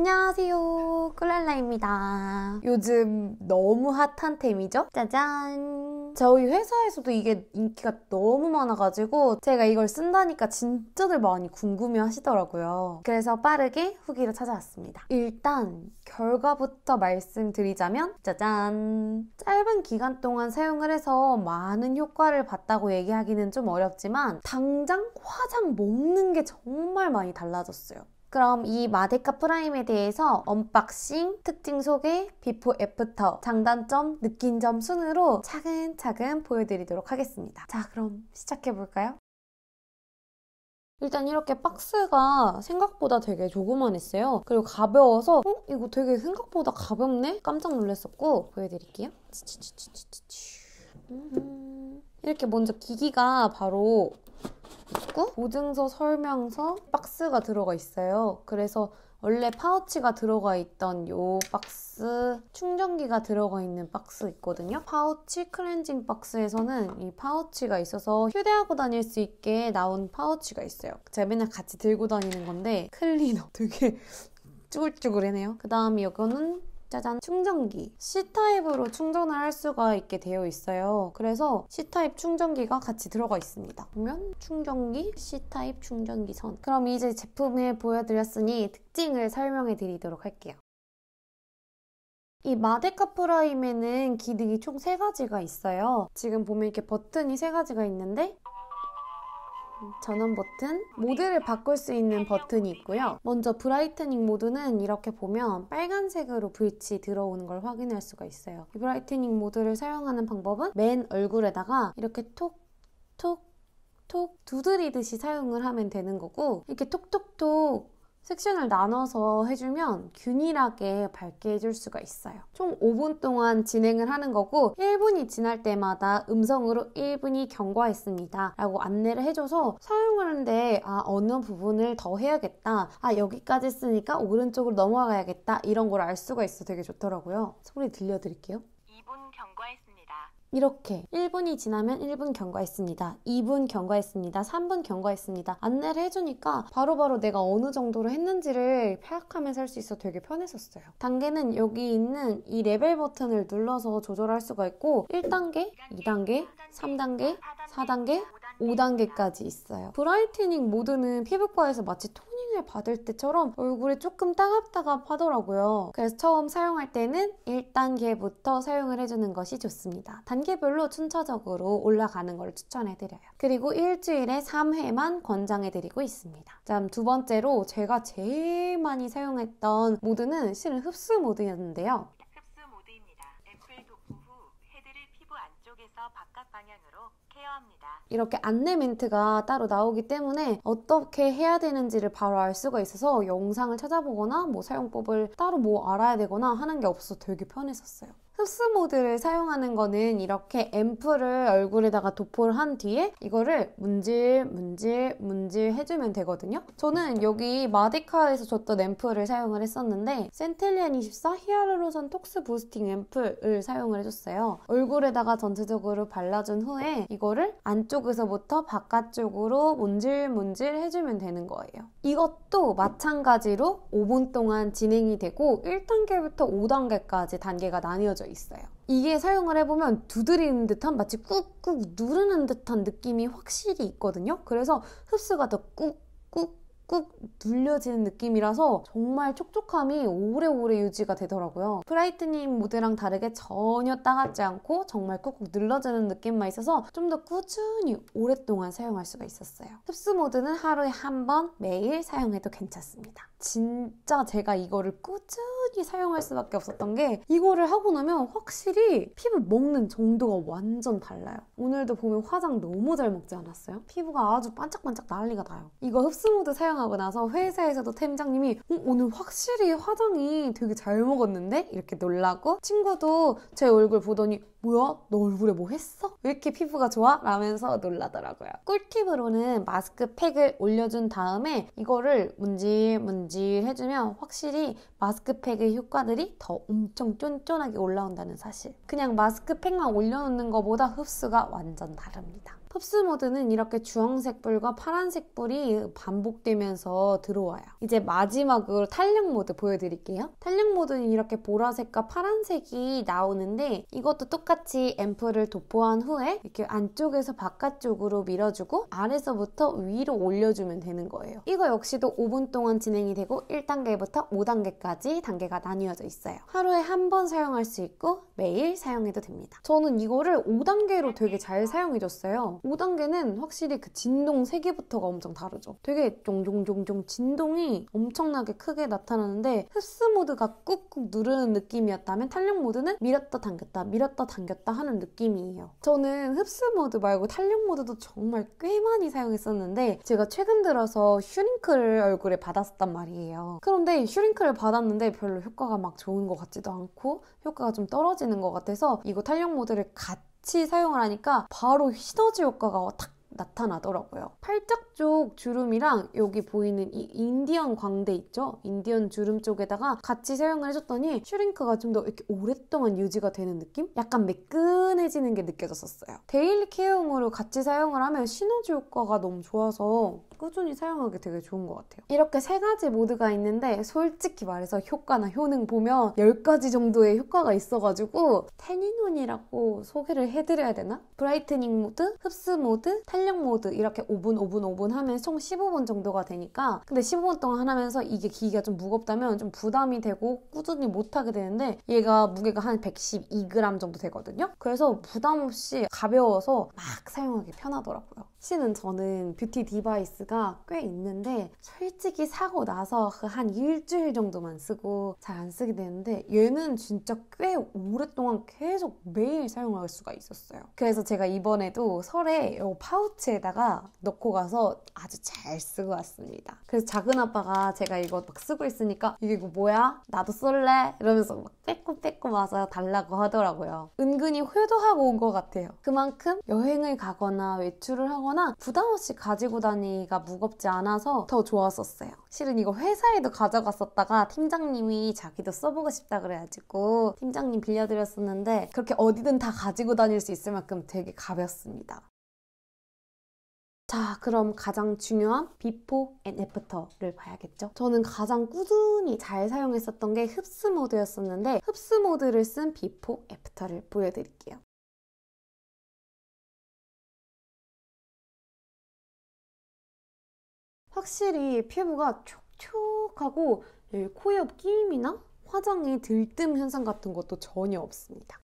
안녕하세요 꿀랄라입니다 요즘 너무 핫한 템이죠? 짜잔 저희 회사에서도 이게 인기가 너무 많아가지고 제가 이걸 쓴다니까 진짜들 많이 궁금해 하시더라고요 그래서 빠르게 후기를 찾아왔습니다 일단 결과부터 말씀드리자면 짜잔 짧은 기간 동안 사용을 해서 많은 효과를 봤다고 얘기하기는 좀 어렵지만 당장 화장 먹는 게 정말 많이 달라졌어요 그럼 이 마데카 프라임에 대해서 언박싱, 특징 소개, 비포 애프터, 장단점, 느낀 점 순으로 차근차근 보여드리도록 하겠습니다. 자, 그럼 시작해볼까요? 일단 이렇게 박스가 생각보다 되게 조그만했어요. 그리고 가벼워서 어? 이거 되게 생각보다 가볍네? 깜짝 놀랐었고 보여드릴게요. 음. 이렇게 먼저 기기가 바로 있고 보증서 설명서 박스가 들어가 있어요. 그래서 원래 파우치가 들어가 있던 요 박스 충전기가 들어가 있는 박스 있거든요 파우치 클렌징 박스에서는 이 파우치가 있어서 휴대하고 다닐 수 있게 나온 파우치가 있어요 제가 맨날 같이 들고 다니는 건데 클리너 되게 쭈글쭈글하네요 그 다음에 이거는 짜잔 충전기 C타입으로 충전을 할 수가 있게 되어 있어요 그래서 C타입 충전기가 같이 들어가 있습니다 보면 충전기 C타입 충전기 선 그럼 이제 제품을 보여드렸으니 특징을 설명해 드리도록 할게요 이 마데카 프라임에는 기능이 총 세가지가 있어요. 지금 보면 이렇게 버튼이 세가지가 있는데 전원 버튼, 모드를 바꿀 수 있는 버튼이 있고요. 먼저 브라이트닝 모드는 이렇게 보면 빨간색으로 불이 들어오는 걸 확인할 수가 있어요. 브라이트닝 모드를 사용하는 방법은 맨 얼굴에다가 이렇게 톡, 톡, 톡 두드리듯이 사용을 하면 되는 거고 이렇게 톡톡톡 섹션을 나눠서 해주면 균일하게 밝게 해줄 수가 있어요. 총 5분 동안 진행을 하는 거고 1분이 지날 때마다 음성으로 1분이 경과했습니다. 라고 안내를 해줘서 사용하는데 아 어느 부분을 더 해야겠다. 아 여기까지 쓰니까 오른쪽으로 넘어가야겠다. 이런 걸 알 수가 있어 되게 좋더라고요. 소리 들려드릴게요. 2분 경과했습니다. 이렇게 1분이 지나면 1분 경과했습니다. 2분 경과했습니다. 3분 경과했습니다. 안내를 해주니까 바로바로 바로 내가 어느 정도로 했는지를 파악하면서 할 수 있어 되게 편했었어요. 단계는 여기 있는 이 레벨 버튼을 눌러서 조절할 수가 있고 1단계, 2단계, 3단계, 4단계, 5단계까지 있어요. 브라이트닝 모드는 피부과에서 마치 통 힐링을 받을 때처럼 얼굴에 조금 따갑따갑 하더라고요. 그래서 처음 사용할 때는 1단계부터 사용을 해주는 것이 좋습니다. 단계별로 순차적으로 올라가는 걸 추천해드려요. 그리고 일주일에 3회만 권장해드리고 있습니다. 자, 두 번째로 제가 제일 많이 사용했던 모드는 실은 흡수 모드였는데요. 흡수 모드입니다. 앰플 도후 포 헤드를 피부 안쪽에서 바깥 방향으로 이렇게 안내 멘트가 따로 나오기 때문에 어떻게 해야 되는지를 바로 알 수가 있어서 영상을 찾아보거나 뭐 사용법을 따로 뭐 알아야 되거나 하는 게 없어서 되게 편했었어요. 흡수 모드를 사용하는 거는 이렇게 앰플을 얼굴에다가 도포를 한 뒤에 이거를 문질 문질 문질 해주면 되거든요. 저는 여기 마디카에서 줬던 앰플을 사용을 했었는데 센텔리안 24 히알루로산 톡스 부스팅 앰플을 사용을 해줬어요. 얼굴에다가 전체적으로 발라준 후에 이거를 안쪽에서부터 바깥쪽으로 문질문질 해주면 되는 거예요. 이것도 마찬가지로 5분 동안 진행이 되고 1단계부터 5단계까지 단계가 나뉘어져 있어요. 이게 사용을 해보면 두드리는 듯한 마치 꾹꾹 누르는 듯한 느낌이 확실히 있거든요. 그래서 흡수가 더 꾹꾹 꾹 눌려지는 느낌이라서 정말 촉촉함이 오래오래 유지가 되더라고요. 프라이트닝 모드랑 다르게 전혀 따갑지 않고 정말 꾹꾹 눌러지는 느낌만 있어서 좀 더 꾸준히 오랫동안 사용할 수가 있었어요. 흡수 모드는 하루에 한 번 매일 사용해도 괜찮습니다. 진짜 제가 이거를 꾸준히 사용할 수밖에 없었던 게 이거를 하고 나면 확실히 피부 먹는 정도가 완전 달라요. 오늘도 보면 화장 너무 잘 먹지 않았어요? 피부가 아주 반짝반짝 난리가 나요. 이거 흡수모드 사용하고 나서 회사에서도 템장님이 어, 오늘 확실히 화장이 되게 잘 먹었는데? 이렇게 놀라고 친구도 제 얼굴 보더니 뭐야? 너 얼굴에 뭐 했어? 왜 이렇게 피부가 좋아? 라면서 놀라더라고요. 꿀팁으로는 마스크 팩을 올려준 다음에 이거를 문질문질 해주면 확실히 마스크 팩의 효과들이 더 엄청 쫀쫀하게 올라온다는 사실. 그냥 마스크 팩만 올려놓는 것보다 흡수가 완전 다릅니다. 톱스 모드는 이렇게 주황색 불과 파란색 불이 반복되면서 들어와요. 이제 마지막으로 탄력 모드 보여드릴게요. 탄력 모드는 이렇게 보라색과 파란색이 나오는데 이것도 똑같이 앰프를 도포한 후에 이렇게 안쪽에서 바깥쪽으로 밀어주고 아래서부터 위로 올려주면 되는 거예요. 이거 역시도 5분 동안 진행이 되고 1단계부터 5단계까지 단계가 나뉘어져 있어요. 하루에 한 번 사용할 수 있고 매일 사용해도 됩니다. 저는 이거를 5단계로 되게 잘 사용해줬어요. 5단계는 확실히 그 진동 세계부터가 엄청 다르죠. 되게 종종종종 진동이 엄청나게 크게 나타나는데 흡수 모드가 꾹꾹 누르는 느낌이었다면 탄력 모드는 밀었다 당겼다 밀었다 당겼다 하는 느낌이에요. 저는 흡수 모드 말고 탄력 모드도 정말 꽤 많이 사용했었는데 제가 최근 들어서 슈링크를 얼굴에 받았었단 말이에요. 그런데 슈링크를 받았는데 별로 효과가 막 좋은 것 같지도 않고 효과가 좀 떨어지는 것 같아서 이거 탄력 모드를 같이 같이 사용을 하니까 바로 시너지 효과가 탁 나타나더라고요. 팔짝 쪽 주름이랑 여기 보이는 이 인디언 광대 있죠? 인디언 주름 쪽에다가 같이 사용을 해줬더니 슈링크가 좀 더 이렇게 오랫동안 유지가 되는 느낌? 약간 매끈해지는 게 느껴졌었어요. 데일리 케어용으로 같이 사용을 하면 시너지 효과가 너무 좋아서 꾸준히 사용하기 되게 좋은 것 같아요. 이렇게 세 가지 모드가 있는데 솔직히 말해서 효과나 효능 보면 10가지 정도의 효과가 있어가지고 텐인원이라고 소개를 해드려야 되나? 브라이트닝 모드, 흡수 모드, 탈 탄력 모드 이렇게 5분, 5분, 5분 하면 총 15분 정도가 되니까 근데 15분 동안 하면서 이게 기기가 좀 무겁다면 좀 부담이 되고 꾸준히 못하게 되는데 얘가 무게가 한 112g 정도 되거든요. 그래서 부담 없이 가벼워서 막 사용하기 편하더라고요. 사실은 저는 뷰티 디바이스가 꽤 있는데 솔직히 사고 나서 그 한 일주일 정도만 쓰고 잘 안 쓰게 되는데 얘는 진짜 꽤 오랫동안 계속 매일 사용할 수가 있었어요. 그래서 제가 이번에도 설에 이 파우치에다가 넣고 가서 아주 잘 쓰고 왔습니다. 그래서 작은 아빠가 제가 이거 막 쓰고 있으니까 이게 이거 뭐야? 나도 쏠래 이러면서 막 빼꼼빼꼼 와서 달라고 하더라고요. 은근히 효도하고 온 것 같아요. 그만큼 여행을 가거나 외출을 하거나 거나 부담 없이 가지고 다니기가 무겁지 않아서 더 좋았었어요. 실은 이거 회사에도 가져갔었다가 팀장님이 자기도 써보고 싶다 그래가지고 팀장님 빌려드렸었는데 그렇게 어디든 다 가지고 다닐 수 있을 만큼 되게 가볍습니다. 자, 그럼 가장 중요한 비포 앤 애프터를 봐야겠죠? 저는 가장 꾸준히 잘 사용했었던 게흡수 모드였었는데 흡수 모드를 쓴 비포 애프터를 보여드릴게요. 확실히 피부가 촉촉하고 예, 코옆 끼임이나 화장이 들뜸 현상 같은 것도 전혀 없습니다.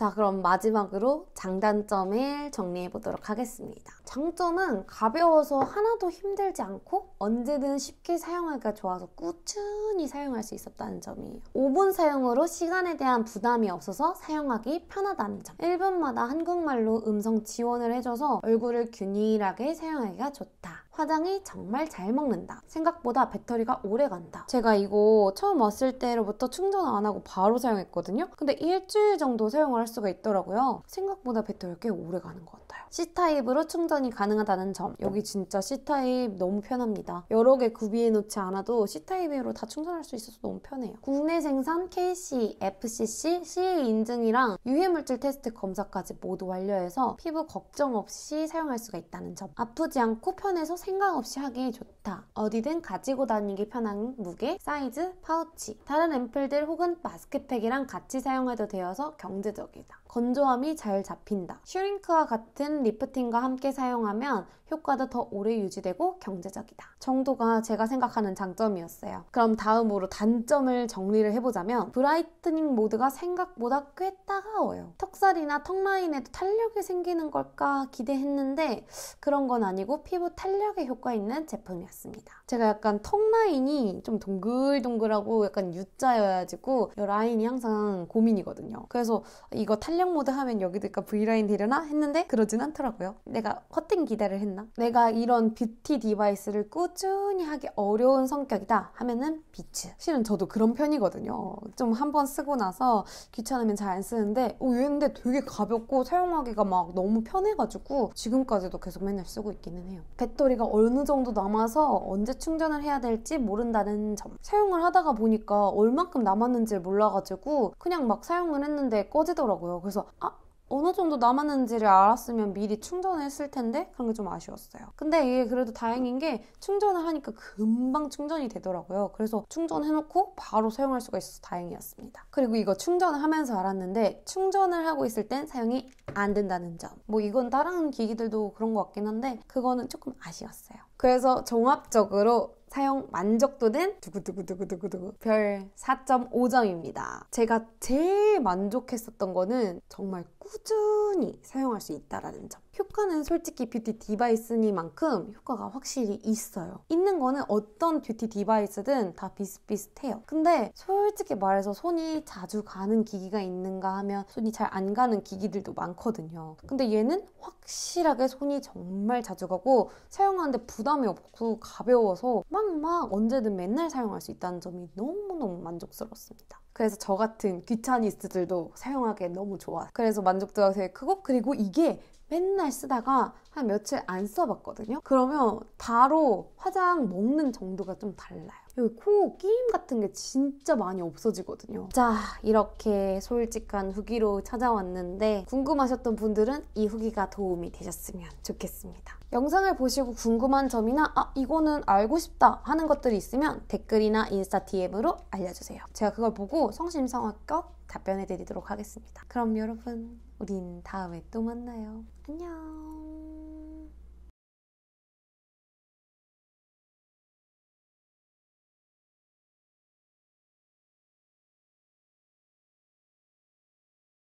자, 그럼 마지막으로 장단점을 정리해 보도록 하겠습니다. 장점은 가벼워서 하나도 힘들지 않고 언제든 쉽게 사용하기가 좋아서 꾸준히 사용할 수 있었다는 점이에요. 5분 사용으로 시간에 대한 부담이 없어서 사용하기 편하다는 점. 1분마다 한국말로 음성 지원을 해줘서 얼굴을 균일하게 사용하기가 좋다. 화장이 정말 잘 먹는다. 생각보다 배터리가 오래 간다. 제가 이거 처음 왔을 때로부터 충전 안 하고 바로 사용했거든요. 근데 일주일 정도 사용을 할 수가 있더라고요. 생각보다 배터리가 꽤 오래 가는 것 같아요. C타입으로 충전이 가능하다는 점. 여기 진짜 C타입 너무 편합니다. 여러 개 구비해 놓지 않아도 C타입으로 다 충전할 수 있어서 너무 편해요. 국내 생산 KC, FCC, c a 인증이랑 유해물질 테스트 검사까지 모두 완료해서 피부 걱정 없이 사용할 수가 있다는 점. 아프지 않고 편해서 생 생각 없이 하기 좋다. 어디든 가지고 다니기 편한 무게, 사이즈, 파우치. 다른 앰플들 혹은 마스크팩이랑 같이 사용해도 되어서 경제적이다. 건조함이 잘 잡힌다. 슈링크와 같은 리프팅과 함께 사용하면 효과도 더 오래 유지되고 경제적이다. 정도가 제가 생각하는 장점이었어요. 그럼 다음으로 단점을 정리를 해보자면 브라이트닝 모드가 생각보다 꽤 따가워요. 턱살이나 턱라인에도 탄력이 생기는 걸까 기대했는데 그런 건 아니고 피부 탄력에 효과 있는 제품이었습니다. 제가 약간 턱라인이 좀 동글동글하고 약간 U자여가지고 라인이 항상 고민이거든요. 그래서 이거 탄력 활력 모드 하면 여기들까 V라인 되려나 했는데 그러진 않더라고요. 내가 커팅 기대를 했나? 내가 이런 뷰티 디바이스를 꾸준히 하기 어려운 성격이다 하면은 비츠. 실은 저도 그런 편이거든요. 좀 한번 쓰고 나서 귀찮으면 잘 안 쓰는데 어, 얘인데 되게 가볍고 사용하기가 막 너무 편해가지고 지금까지도 계속 맨날 쓰고 있기는 해요. 배터리가 어느 정도 남아서 언제 충전을 해야 될지 모른다는 점. 사용을 하다 가 보니까 얼만큼 남았는지 몰라가지고 그냥 막 사용을 했는데 꺼지더라고요. 그래서 아, 어느 정도 남았는지를 알았으면 미리 충전했을 텐데 그런 게 좀 아쉬웠어요. 근데 이게 그래도 다행인 게 충전을 하니까 금방 충전이 되더라고요. 그래서 충전해놓고 바로 사용할 수가 있어서 다행이었습니다. 그리고 이거 충전을 하면서 알았는데 충전을 하고 있을 땐 사용이 안 된다는 점. 뭐 이건 다른 기기들도 그런 것 같긴 한데 그거는 조금 아쉬웠어요. 그래서 종합적으로 사용 만족도는 두구두구두구두구두구 별 4.5점입니다. 제가 제일 만족했었던 거는 정말 꾸준히 사용할 수 있다라는 점. 효과는 솔직히 뷰티 디바이스니만큼 효과가 확실히 있어요. 있는 거는 어떤 뷰티 디바이스든 다 비슷비슷해요. 근데 솔직히 말해서 손이 자주 가는 기기가 있는가 하면 손이 잘 안 가는 기기들도 많거든요. 근데 얘는 확실하게 손이 정말 자주 가고 사용하는데 부담이 없고 가벼워서 막막 언제든 맨날 사용할 수 있다는 점이 너무너무 만족스럽습니다. 그래서 저 같은 귀차니스트들도 사용하기에 너무 좋아. 그래서 만족도가 되게 크고 그리고 이게 맨날 쓰다가 한 며칠 안 써봤거든요. 그러면 바로 화장 먹는 정도가 좀 달라요. 여기 코 끼임 같은 게 진짜 많이 없어지거든요. 자, 이렇게 솔직한 후기로 찾아왔는데 궁금하셨던 분들은 이 후기가 도움이 되셨으면 좋겠습니다. 영상을 보시고 궁금한 점이나 아, 이거는 알고 싶다 하는 것들이 있으면 댓글이나 인스타 DM으로 알려주세요. 제가 그걸 보고 성심성의껏 답변해드리도록 하겠습니다. 그럼 여러분, 우린 다음에 또 만나요. 안녕.